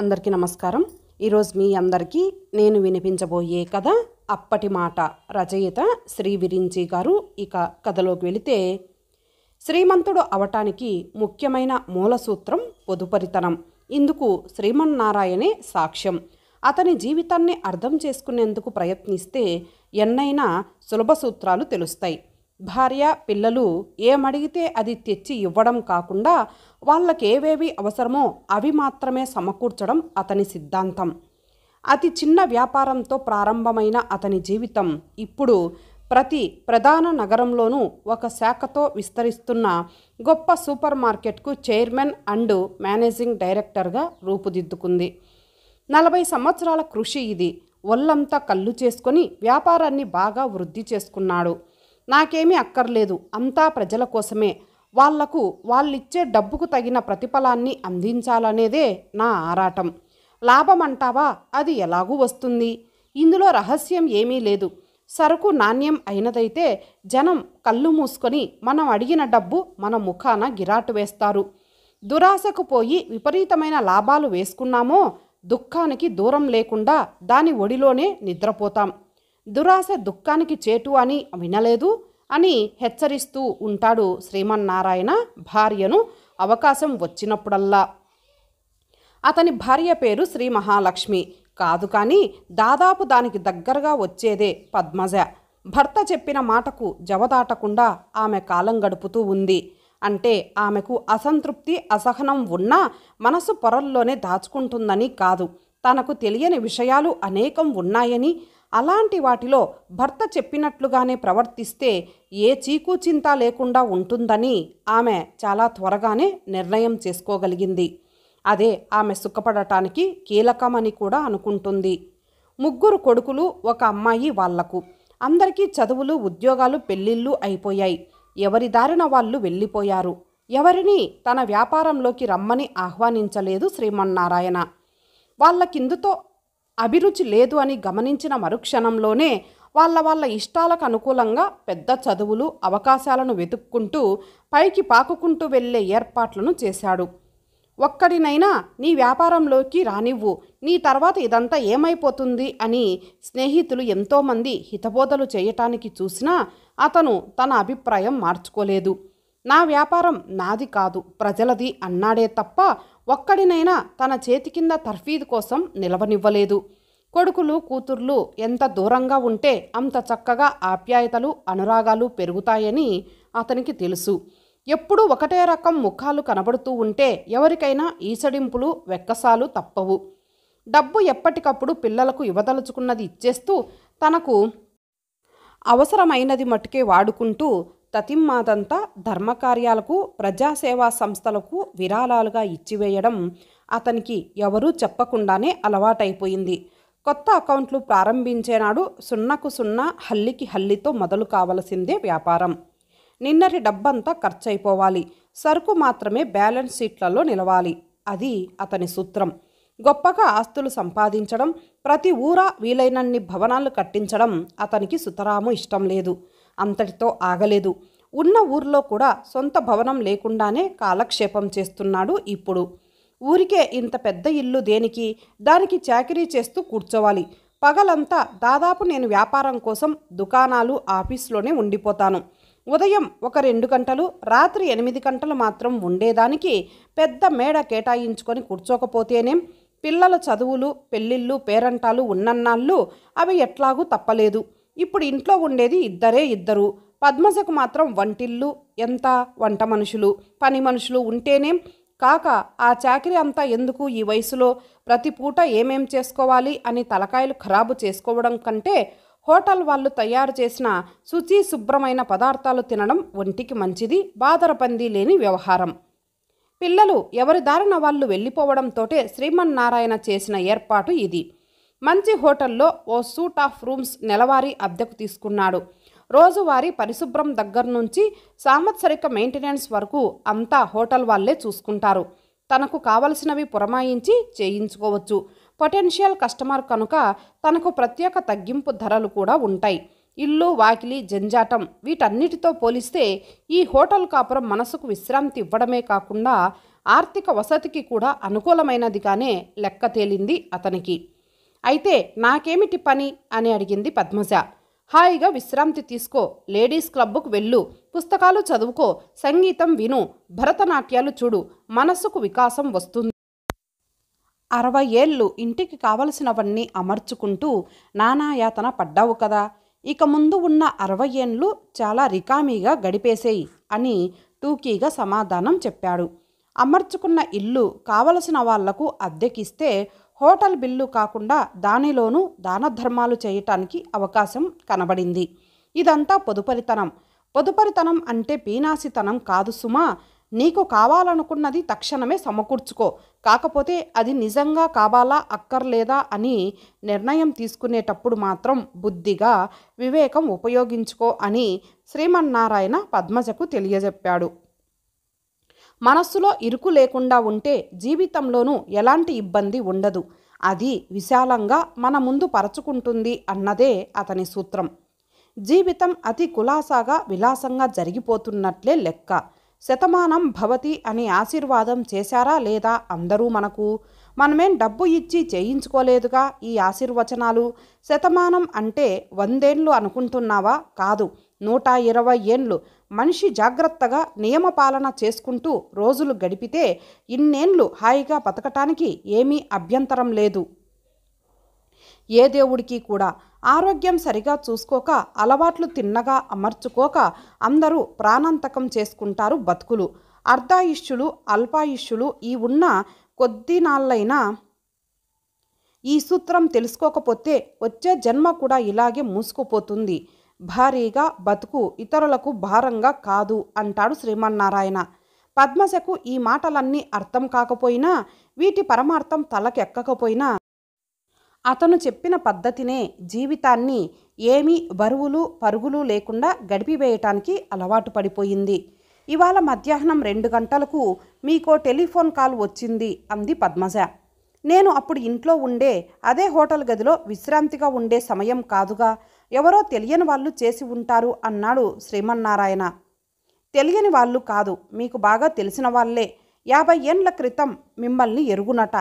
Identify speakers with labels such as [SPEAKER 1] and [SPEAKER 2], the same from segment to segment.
[SPEAKER 1] అందరికీ నమస్కారం ఈరోజు మీ అందరికీ నేను వినిపించబోయే కథ అప్పటి మాట రచయిత శ్రీ విరించి గారు ఇక కథలోకి వెళితే శ్రీమంతుడు అవటానికి ముఖ్యమైన మూల సూత్రం పొదుపరితనం ఇందుకు శ్రీమన్నారాయణే సాక్ష్యం అతని జీవితాన్ని అర్థం చేసుకునేందుకు ప్రయత్నిస్తే ఎన్నైనా సులభ సూత్రాలు తెలుస్తాయి భార్య పిల్లలు ఏమడిగితే అది తెచ్చి ఇవ్వడం కాకుండా వాళ్ళకేవేవి అవసరమో అవి మాత్రమే సమకూర్చడం అతని సిద్ధాంతం అతి చిన్న వ్యాపారంతో ప్రారంభమైన అతని జీవితం ఇప్పుడు ప్రతి ప్రధాన నగరంలోనూ ఒక శాఖతో విస్తరిస్తున్న గొప్ప సూపర్ మార్కెట్కు చైర్మన్ అండ్ మేనేజింగ్ డైరెక్టర్గా రూపుదిద్దుకుంది నలభై సంవత్సరాల కృషి ఇది ఒళ్ళంతా కళ్ళు చేసుకొని వ్యాపారాన్ని బాగా వృద్ధి చేసుకున్నాడు నాకేమీ అక్కర్లేదు అంతా ప్రజల కోసమే వాళ్లకు వాళ్ళిచ్చే డబ్బుకు తగిన ప్రతిఫలాన్ని అందించాలనేదే నా ఆరాటం లాభం అంటావా అది ఎలాగూ వస్తుంది ఇందులో రహస్యం ఏమీ లేదు సరుకు నాణ్యం అయినదైతే జనం కళ్ళు మూసుకొని మనం అడిగిన డబ్బు మన ముఖాన గిరాటు వేస్తారు దురాశకు పోయి విపరీతమైన లాభాలు వేసుకున్నామో దుఃఖానికి దూరం లేకుండా దాని ఒడిలోనే నిద్రపోతాం దురాశ దుఃఖానికి చేటు అని వినలేదు అని హెచ్చరిస్తూ ఉంటాడు శ్రీమన్నారాయణ భార్యను అవకాశం వచ్చినప్పుడల్లా అతని భార్య పేరు శ్రీ మహాలక్ష్మి కాదు కానీ దాదాపు దానికి దగ్గరగా వచ్చేదే పద్మజ భర్త చెప్పిన మాటకు జవదాటకుండా ఆమె కాలం గడుపుతూ ఉంది అంటే ఆమెకు అసంతృప్తి అసహనం ఉన్నా మనసు పొరల్లోనే దాచుకుంటుందని కాదు తనకు తెలియని విషయాలు అనేకం ఉన్నాయని అలాంటి వాటిలో భర్త చెప్పినట్లుగానే ప్రవర్తిస్తే ఏ చీకు చింత లేకుండా ఉంటుందని ఆమె చాలా త్వరగానే నిర్ణయం చేసుకోగలిగింది అదే ఆమె సుఖపడటానికి కీలకమని కూడా అనుకుంటుంది ముగ్గురు కొడుకులు ఒక అమ్మాయి వాళ్లకు అందరికీ చదువులు ఉద్యోగాలు పెళ్ళిళ్ళు అయిపోయాయి ఎవరి దారిన వాళ్ళు వెళ్ళిపోయారు ఎవరిని తన వ్యాపారంలోకి రమ్మని ఆహ్వానించలేదు శ్రీమన్నారాయణ వాళ్ళ అభిరుచి లేదు అని గమనించిన మరుక్షణంలోనే వాళ్ళ వాళ్ళ ఇష్టాలకు అనుకూలంగా పెద్ద చదువులు అవకాశాలను వెతుక్కుంటూ పైకి పాకుకుంటూ వెళ్ళే ఏర్పాట్లను చేశాడు ఒక్కడినైనా నీ వ్యాపారంలోకి రానివ్వు నీ తర్వాత ఇదంతా ఏమైపోతుంది అని స్నేహితులు ఎంతోమంది హితబోధలు చేయటానికి చూసినా అతను తన అభిప్రాయం మార్చుకోలేదు నా వ్యాపారం నాది కాదు ప్రజలది అన్నాడే తప్ప ఒక్కడినైనా తన చేతి కింద తర్ఫీదు కోసం నిలవనివ్వలేదు కొడుకులు కూతుర్లు ఎంత దూరంగా ఉంటే అంత చక్కగా ఆప్యాయతలు అనురాగాలు పెరుగుతాయని అతనికి తెలుసు ఎప్పుడూ ఒకటే రకం ముఖాలు కనబడుతూ ఉంటే ఎవరికైనా ఈసడింపులు వెక్కసాలు తప్పవు డబ్బు ఎప్పటికప్పుడు పిల్లలకు ఇవ్వదలుచుకున్నది ఇచ్చేస్తూ తనకు అవసరమైనది మట్టుకే వాడుకుంటూ తతిమ్మాదంతా ధర్మకార్యాలకు ప్రజాసేవా సంస్థలకు విరాళాలుగా ఇచ్చివేయడం అతనికి ఎవరూ చెప్పకుండానే అలవాటైపోయింది కొత్త అకౌంట్లు ప్రారంభించేనాడు సున్నకు సున్నా హల్లికి హల్లితో మొదలు కావలసిందే వ్యాపారం నిన్నటి డబ్బంతా ఖర్చయిపోవాలి సరుకు మాత్రమే బ్యాలెన్స్ షీట్లలో నిలవాలి అది అతని సూత్రం గొప్పగా ఆస్తులు సంపాదించడం ప్రతి ఊరా వీలైనన్ని భవనాలు కట్టించడం అతనికి సుతరాము ఇష్టం లేదు అంతటితో ఆగలేదు ఉన్న ఊర్లో కూడా సొంత భవనం లేకుండానే కాలక్షేపం చేస్తున్నాడు ఇప్పుడు ఊరికే ఇంత పెద్ద ఇల్లు దేనికి దానికి చాకరీ చేస్తూ కూర్చోవాలి పగలంతా దాదాపు నేను వ్యాపారం కోసం దుకాణాలు ఆఫీస్లోనే ఉండిపోతాను ఉదయం ఒక రెండు గంటలు రాత్రి ఎనిమిది గంటలు మాత్రం ఉండేదానికి పెద్ద మేడ కేటాయించుకొని కూర్చోకపోతేనేం పిల్లల చదువులు పెళ్ళిళ్ళు పేరంటాలు ఉన్నన్నాళ్ళు అవి ఎట్లాగూ తప్పలేదు ఇప్పుడు ఇంట్లో ఉండేది ఇద్దరే ఇద్దరు పద్మజకు మాత్రం వంటిల్లు ఎంత వంట మనుషులు పని మనుషులు ఉంటేనే కాక ఆ చాకరీ అంతా ఎందుకు ఈ వయసులో ప్రతి పూట ఏమేం చేసుకోవాలి అని తలకాయలు ఖరాబు చేసుకోవడం కంటే హోటల్ వాళ్ళు తయారు చేసిన శుచి శుభ్రమైన పదార్థాలు తినడం ఒంటికి మంచిది బాదరపంది లేని వ్యవహారం పిల్లలు ఎవరి దారిన వాళ్ళు వెళ్ళిపోవడంతోటే శ్రీమన్నారాయణ చేసిన ఏర్పాటు ఇది మంచి హోటల్లో ఓ సూట్ ఆఫ్ రూమ్స్ నెలవారీ అద్దెకు తీసుకున్నాడు రోజువారీ పరిశుభ్రం దగ్గర నుంచి సామత్సరిక మెయింటెనెన్స్ వరకు అంతా హోటల్ వాళ్ళే చూసుకుంటారు తనకు కావలసినవి పురమాయించి చేయించుకోవచ్చు పొటెన్షియల్ కస్టమర్ కనుక తనకు ప్రత్యేక తగ్గింపు ధరలు కూడా ఉంటాయి ఇల్లు వాకిలి జంజాటం వీటన్నిటితో పోలిస్తే ఈ హోటల్ కాపురం మనసుకు విశ్రాంతి ఇవ్వడమే కాకుండా ఆర్థిక వసతికి కూడా అనుకూలమైనదిగానే లెక్క తేలింది అతనికి అయితే నాకేమిటి పని అని అడిగింది పద్మజ హాయిగా విశ్రాంతి తీసుకో లేడీస్ క్లబ్కు వెళ్ళు పుస్తకాలు చదువుకో సంగీతం విను భరతనాట్యాలు చూడు మనస్సుకు వికాసం వస్తుంది అరవై ఏళ్ళు ఇంటికి కావలసినవన్నీ అమర్చుకుంటూ నానాయాతన పడ్డావు కదా ఇక ముందు ఉన్న అరవై ఏండ్లు చాలా రికామీగా గడిపేసేయి అని టూకీగా సమాధానం చెప్పాడు అమర్చుకున్న ఇల్లు కావలసిన వాళ్లకు అద్దెకిస్తే హోటల్ బిల్లు కాకుండా దానిలోనూ దానధర్మాలు చేయటానికి అవకాశం కనబడింది ఇదంతా పొదుపరితనం పొదుపరితనం అంటే పీనాసితనం కాదు సుమా నీకు కావాలనుకున్నది తక్షణమే సమకూర్చుకో కాకపోతే అది నిజంగా కావాలా అక్కర్లేదా అని నిర్ణయం తీసుకునేటప్పుడు మాత్రం బుద్ధిగా వివేకం ఉపయోగించుకో అని శ్రీమన్నారాయణ పద్మజకు తెలియజెప్పాడు మనస్సులో ఇరుకు లేకుండా ఉంటే జీవితంలోనూ ఎలాంటి ఇబ్బంది ఉండదు అది విశాలంగా మన ముందు పరచుకుంటుంది అన్నదే అతని సూత్రం జీవితం అతి కులాసాగా విలాసంగా జరిగిపోతున్నట్లే లెక్క శతమానం భవతి అని ఆశీర్వాదం చేశారా లేదా అందరూ మనకు మనమేం డబ్బు ఇచ్చి చేయించుకోలేదుగా ఈ ఆశీర్వచనాలు శతమానం అంటే వందేళ్ళు అనుకుంటున్నావా కాదు నూట ఇరవై ఏండ్లు మనిషి జాగ్రత్తగా నియమపాలన చేసుకుంటూ రోజులు గడిపితే ఇన్నేండ్లు హాయిగా బతకటానికి ఏమీ అభ్యంతరం లేదు ఏ దేవుడికి కూడా ఆరోగ్యం సరిగా చూసుకోక అలవాట్లు తిన్నగా అమర్చుకోక అందరూ ప్రాణాంతకం చేసుకుంటారు బతుకులు అర్ధాయుష్యులు అల్పాయుష్యులు ఈ ఉన్న కొద్ది నాళ్ళైనా ఈ సూత్రం తెలుసుకోకపోతే వచ్చే జన్మ కూడా ఇలాగే మూసుకుపోతుంది భారీగా బతుకు ఇతరులకు భారంగా కాదు అంటాడు శ్రీమన్నారాయణ పద్మశకు ఈ మాటలన్నీ అర్థం కాకపోయినా వీటి పరమార్థం తలకెక్కకపోయినా అతను చెప్పిన పద్ధతినే జీవితాన్ని ఏమీ బరువులు పరుగులు లేకుండా గడిపివేయటానికి అలవాటు పడిపోయింది ఇవాళ మధ్యాహ్నం రెండు గంటలకు మీకో టెలిఫోన్ కాల్ వచ్చింది అంది పద్మజ నేను అప్పుడు ఇంట్లో ఉండే అదే హోటల్ గదిలో విశ్రాంతిగా ఉండే సమయం కాదుగా ఎవరో తెలియని వాళ్ళు చేసి ఉంటారు అన్నాడు శ్రీమన్నారాయణ తెలియని వాళ్ళు కాదు మీకు బాగా తెలిసిన వాళ్ళే యాభై ఏండ్ల క్రితం మిమ్మల్ని ఎరుగునట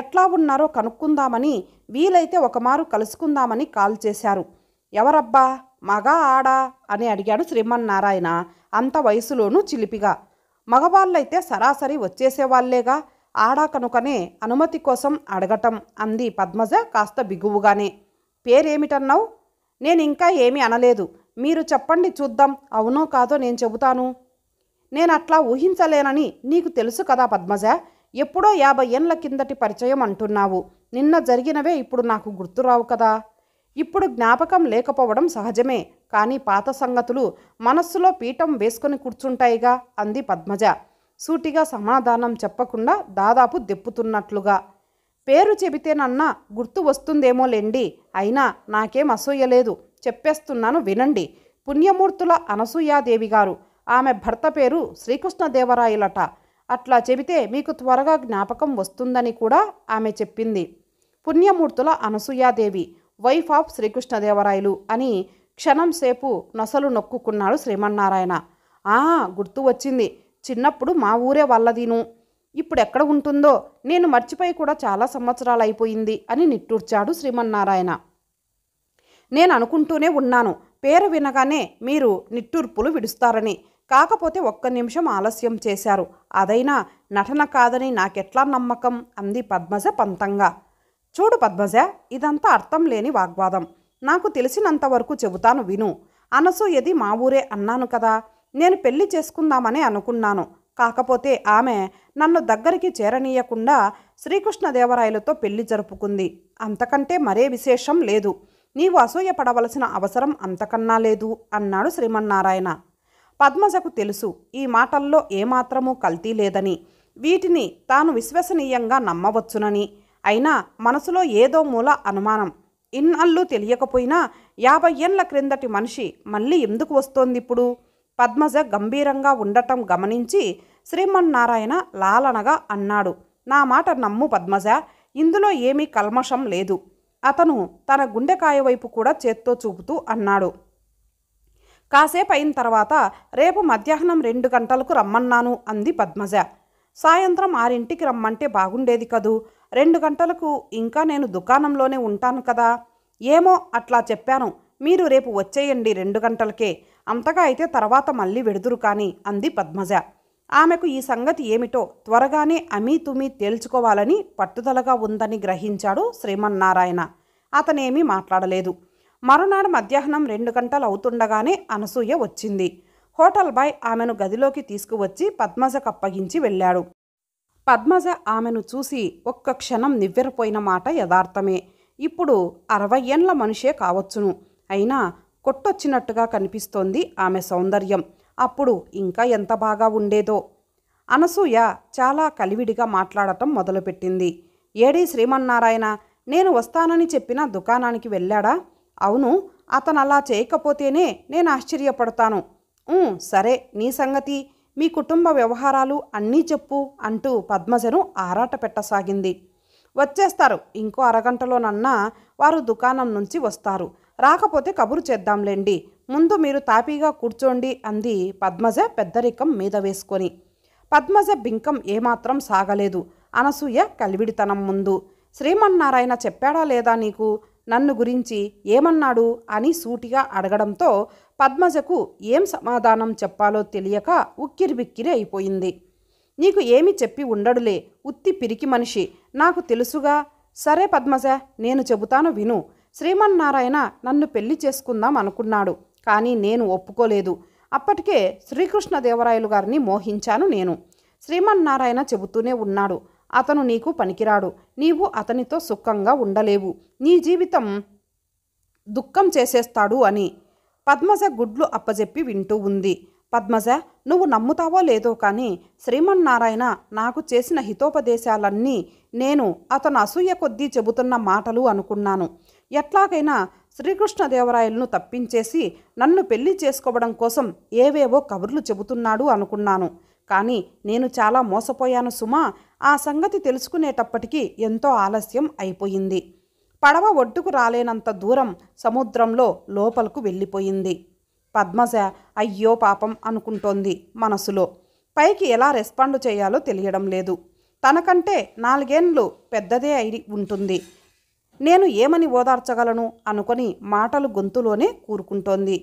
[SPEAKER 1] ఎట్లా ఉన్నారో కనుక్కుందామని వీలైతే ఒకమారు కలుసుకుందామని కాల్ చేశారు ఎవరబ్బా మగా ఆడా అని అడిగాడు శ్రీమన్నారాయణ అంత వయసులోనూ చిలిపిగా మగవాళ్ళైతే సరాసరి వచ్చేసేవాళ్లేగా ఆడా కనుకనే అనుమతి కోసం అడగటం అంది పద్మజ కాస్త బిగువుగానే పేరేమిటన్నావు నేను ఇంకా ఏమీ అనలేదు మీరు చెప్పండి చూద్దాం అవునో కాదో నేను చెబుతాను నేను అట్లా ఊహించలేనని నీకు తెలుసు కదా పద్మజ ఎప్పుడో యాభై ఏండ్ల కిందటి పరిచయం అంటున్నావు నిన్న జరిగినవే ఇప్పుడు నాకు గుర్తురావు కదా ఇప్పుడు జ్ఞాపకం లేకపోవడం సహజమే కానీ పాత సంగతులు మనస్సులో పీఠం వేసుకొని కూర్చుంటాయిగా అంది పద్మజ సూటిగా సమాధానం చెప్పకుండా దాదాపు దెప్పుతున్నట్లుగా పేరు చెబితే నన్న గుర్తు వస్తుందేమో లేండి అయినా నాకేం అసూయలేదు చెప్పేస్తున్నాను వినండి పుణ్యమూర్తుల అనసూయాదేవి గారు ఆమె భర్త పేరు శ్రీకృష్ణదేవరాయలట అట్లా చెబితే మీకు త్వరగా జ్ఞాపకం వస్తుందని కూడా ఆమె చెప్పింది పుణ్యమూర్తుల అనసూయాదేవి వైఫ్ ఆఫ్ శ్రీకృష్ణదేవరాయలు అని క్షణం సేపు నొసలు నొక్కుకున్నాడు శ్రీమన్నారాయణ ఆ గుర్తు వచ్చింది చిన్నప్పుడు మా ఊరే వల్లదీను ఇప్పుడు ఎక్కడ ఉంటుందో నేను మర్చిపోయి కూడా చాలా సంవత్సరాలు అయిపోయింది అని నిట్టూర్చాడు శ్రీమన్నారాయణ నేను అనుకుంటూనే ఉన్నాను పేరు వినగానే మీరు నిట్టూర్పులు విడుస్తారని కాకపోతే ఒక్క నిమిషం ఆలస్యం చేశారు అదైనా నటన కాదని నాకెట్లా నమ్మకం అంది పద్మజ పంతంగా చూడు పద్మజ ఇదంతా అర్థం లేని వాగ్వాదం నాకు తెలిసినంతవరకు చెబుతాను విను అనసూయది మా ఊరే అన్నాను కదా నేను పెళ్లి చేసుకుందామని అనుకున్నాను కాకపోతే ఆమె నన్ను దగ్గరికి చేరనీయకుండా శ్రీకృష్ణదేవరాయలతో పెళ్లి జరుపుకుంది అంతకంటే మరే విశేషం లేదు నీవు అసూయపడవలసిన అవసరం అంతకన్నా లేదు అన్నాడు శ్రీమన్నారాయణ పద్మజకు తెలుసు ఈ మాటల్లో ఏమాత్రమూ కల్తీ లేదని వీటిని తాను విశ్వసనీయంగా నమ్మవచ్చునని అయినా మనసులో ఏదో మూల అనుమానం ఇన్నళ్ళు తెలియకపోయినా యాభై ఏండ్ల క్రిందటి మనిషి మళ్ళీ ఎందుకు వస్తోంది ఇప్పుడు పద్మజ గంభీరంగా ఉండటం గమనించి శ్రీమన్నారాయణ లాలనగా అన్నాడు నా మాట నమ్ము పద్మజ ఇందులో ఏమీ కల్మషం లేదు అతను తన గుండెకాయ వైపు కూడా చేత్తో చూపుతూ అన్నాడు కాసేపు అయిన తర్వాత రేపు మధ్యాహ్నం రెండు గంటలకు రమ్మన్నాను అంది పద్మజ సాయంత్రం ఆరింటికి రమ్మంటే బాగుండేది కదూ రెండు గంటలకు ఇంకా నేను దుకాణంలోనే ఉంటాను కదా ఏమో అట్లా చెప్పాను మీరు రేపు వచ్చేయండి రెండు గంటలకే అంతగా అయితే తర్వాత మళ్ళీ వెడుదురు కానీ అంది పద్మజ ఆమెకు ఈ సంగతి ఏమిటో త్వరగానే అమీ తుమి తేల్చుకోవాలని పట్టుదలగా ఉందని గ్రహించాడు శ్రీమన్నారాయణ అతనేమీ మాట్లాడలేదు మరునాడు మధ్యాహ్నం రెండు గంటలు అవుతుండగానే అనసూయ వచ్చింది హోటల్ బాయ్ ఆమెను గదిలోకి తీసుకువచ్చి పద్మజ కప్పగించి వెళ్ళాడు పద్మజ ఆమెను చూసి ఒక్క క్షణం నివ్వెరపోయిన మాట యథార్థమే ఇప్పుడు అరవై ఏండ్ల మనిషే కావచ్చును అయినా కొట్టొచ్చినట్టుగా కనిపిస్తోంది ఆమె సౌందర్యం అప్పుడు ఇంకా ఎంత బాగా ఉండేదో అనసూయ చాలా కలివిడిగా మాట్లాడటం మొదలుపెట్టింది ఏడీ శ్రీమన్నారాయణ నేను వస్తానని చెప్పిన దుకాణానికి వెళ్ళాడా అవును అతను అలా చేయకపోతేనే నేను ఆశ్చర్యపడతాను సరే నీ సంగతి మీ కుటుంబ వ్యవహారాలు అన్నీ చెప్పు అంటూ పద్మజను ఆరాట పెట్టసాగింది వచ్చేస్తారు ఇంకో అరగంటలోనన్నా వారు దుకాణం నుంచి వస్తారు రాకపోతే కబురు చేద్దాంలేండి ముందు మీరు తాపీగా కూర్చోండి అంది పద్మజ పెద్దరికం మీద వేసుకొని పద్మజ బింకం ఏమాత్రం సాగలేదు అనసూయ కలివిడితనం ముందు శ్రీమన్నారాయణ చెప్పాడా లేదా నీకు నన్ను గురించి ఏమన్నాడు అని సూటిగా అడగడంతో పద్మజకు ఏం సమాధానం చెప్పాలో తెలియక ఉక్కిరిబిక్కిరి అయిపోయింది నీకు ఏమి చెప్పి ఉండడులే ఉత్తి పిరికి మనిషి నాకు తెలుసుగా సరే పద్మజ నేను చెబుతాను విను శ్రీమన్నారాయణ నన్ను పెళ్లి చేసుకుందాం అనుకున్నాడు కానీ నేను ఒప్పుకోలేదు అప్పటికే శ్రీకృష్ణదేవరాయలు గారిని మోహించాను నేను శ్రీమన్నారాయణ చెబుతూనే ఉన్నాడు అతను నీకు పనికిరాడు నీవు అతనితో సుఖంగా ఉండలేవు నీ జీవితం దుఃఖం చేసేస్తాడు అని పద్మజ గుడ్లు అప్పజెప్పి వింటూ ఉంది పద్మజ నువ్వు నమ్ముతావో లేదో కానీ శ్రీమన్నారాయణ నాకు చేసిన హితోపదేశాలన్నీ నేను అతను అసూయ కొద్దీ చెబుతున్న మాటలు అనుకున్నాను ఎట్లాగైనా శ్రీకృష్ణదేవరాయలను తప్పించేసి నన్ను పెళ్లి చేసుకోవడం కోసం ఏవేవో కబుర్లు చెబుతున్నాడు అనుకున్నాను కానీ నేను చాలా మోసపోయాను సుమా ఆ సంగతి తెలుసుకునేటప్పటికీ ఎంతో ఆలస్యం అయిపోయింది పడవ ఒడ్డుకు రాలేనంత దూరం సముద్రంలో లోపలకు వెళ్ళిపోయింది పద్మజ అయ్యో పాపం అనుకుంటోంది మనసులో పైకి ఎలా రెస్పాండ్ చేయాలో తెలియడం లేదు తనకంటే నాలుగేండ్లు పెద్దదే అయి ఉంటుంది నేను ఏమని ఓదార్చగలను అనుకొని మాటలు గొంతులోనే కూరుకుంటోంది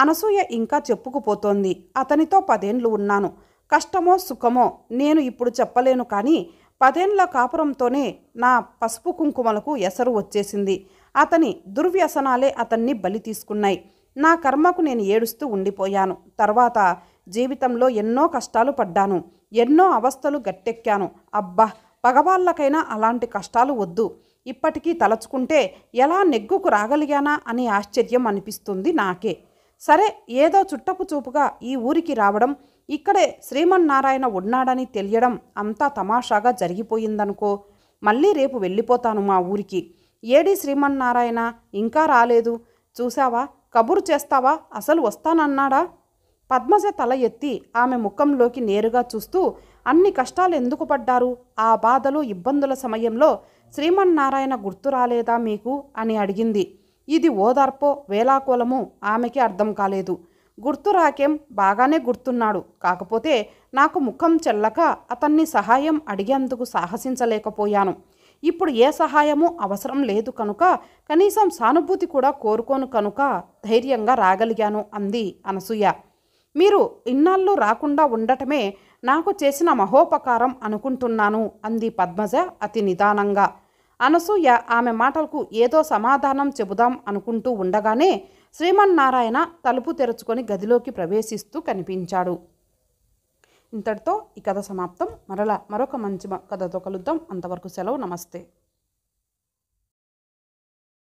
[SPEAKER 1] అనసూయ ఇంకా చెప్పుకుపోతోంది అతనితో పదేండ్లు ఉన్నాను కష్టమో సుఖమో నేను ఇప్పుడు చెప్పలేను కానీ పదేండ్ల కాపురంతోనే నా పసుపు కుంకుమలకు ఎసరు వచ్చేసింది అతని దుర్వ్యసనాలే అతన్ని బలి తీసుకున్నాయి నా కర్మకు నేను ఏడుస్తూ ఉండిపోయాను తర్వాత జీవితంలో ఎన్నో కష్టాలు పడ్డాను ఎన్నో అవస్థలు గట్టెక్కాను అబ్బా పగవాళ్ళకైనా అలాంటి కష్టాలు వద్దు ఇప్పటికీ తలచుకుంటే ఎలా నెగ్గుకు రాగలిగానా అనే ఆశ్చర్యం అనిపిస్తుంది నాకే సరే ఏదో చుట్టపు చూపుగా ఈ ఊరికి రావడం ఇక్కడే శ్రీమన్నారాయణ ఉన్నాడని తెలియడం అంతా తమాషాగా జరిగిపోయిందనుకో మళ్ళీ రేపు వెళ్ళిపోతాను మా ఊరికి ఏడి శ్రీమన్నారాయణ ఇంకా రాలేదు చూసావా కబురు చేస్తావా అసలు వస్తానన్నాడా పద్మజ తల ఎత్తి ఆమె ముఖంలోకి నేరుగా చూస్తూ అన్ని కష్టాలు ఎందుకు పడ్డారు ఆ బాధలు ఇబ్బందుల సమయంలో శ్రీమన్నారాయణ గుర్తు రాలేదా మీకు అని అడిగింది ఇది ఓదార్పో వేలాకోలము ఆమెకి అర్థం కాలేదు గుర్తు రాకేం బాగానే గుర్తున్నాడు కాకపోతే నాకు ముఖం చెల్లక అతన్ని సహాయం అడిగేందుకు సాహసించలేకపోయాను ఇప్పుడు ఏ సహాయము అవసరం లేదు కనుక కనీసం సానుభూతి కూడా కోరుకోను కనుక ధైర్యంగా రాగలిగాను అంది అనసూయ మీరు ఇన్నాళ్ళు రాకుండా ఉండటమే నాకు చేసిన మహోపకారం అనుకుంటున్నాను అంది పద్మజ అతి నిదానంగా అనసూయ ఆమె మాటలకు ఏదో సమాధానం చెబుదాం అనుకుంటూ ఉండగానే శ్రీమన్నారాయణ తలుపు తెరుచుకొని గదిలోకి ప్రవేశిస్తూ కనిపించాడు ఇంతటితో ఈ కథ సమాప్తం మరలా మరొక మంచి కథతో కలుద్దాం అంతవరకు సెలవు నమస్తే